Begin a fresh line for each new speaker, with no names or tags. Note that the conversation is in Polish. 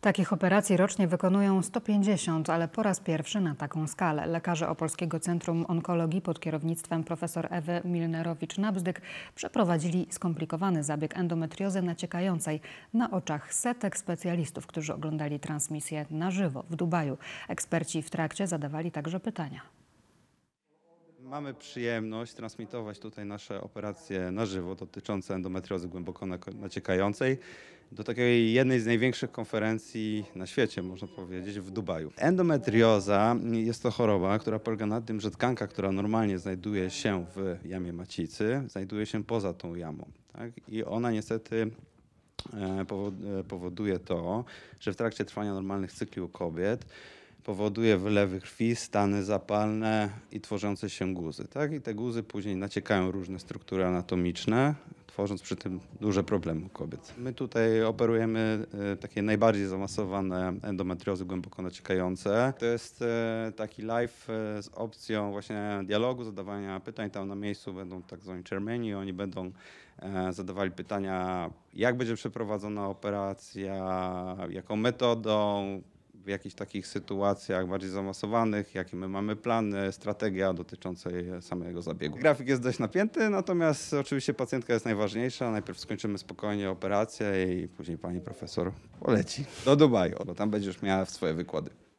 Takich operacji rocznie wykonują 150, ale po raz pierwszy na taką skalę. Lekarze Opolskiego Centrum Onkologii pod kierownictwem profesor Ewy Milnerowicz-Nabzdyk przeprowadzili skomplikowany zabieg endometriozy naciekającej na oczach setek specjalistów, którzy oglądali transmisję na żywo w Dubaju. Eksperci w trakcie zadawali także pytania.
Mamy przyjemność transmitować tutaj nasze operacje na żywo dotyczące endometriozy głęboko naciekającej do takiej jednej z największych konferencji na świecie, można powiedzieć, w Dubaju. Endometrioza jest to choroba, która polega na tym, że tkanka, która normalnie znajduje się w jamie macicy, znajduje się poza tą jamą. Tak? I ona niestety e, e, powoduje to, że w trakcie trwania normalnych cykli u kobiet powoduje wylewy krwi, stany zapalne i tworzące się guzy. Tak? I te guzy później naciekają różne struktury anatomiczne, tworząc przy tym duże problemy u kobiet. My tutaj operujemy e, takie najbardziej zaawansowane endometriozy głęboko naciekające. To jest e, taki live e, z opcją właśnie dialogu, zadawania pytań. Tam na miejscu będą tak zwani czermieni, oni będą zadawali pytania, jak będzie przeprowadzona operacja, jaką metodą, w jakichś takich sytuacjach bardziej zaawansowanych, jakie my mamy plany, strategia dotycząca samego zabiegu. Grafik jest dość napięty, natomiast oczywiście pacjentka jest najważniejsza. Najpierw skończymy spokojnie operację i później pani profesor poleci do Dubaju, tam będziesz miała swoje wykłady.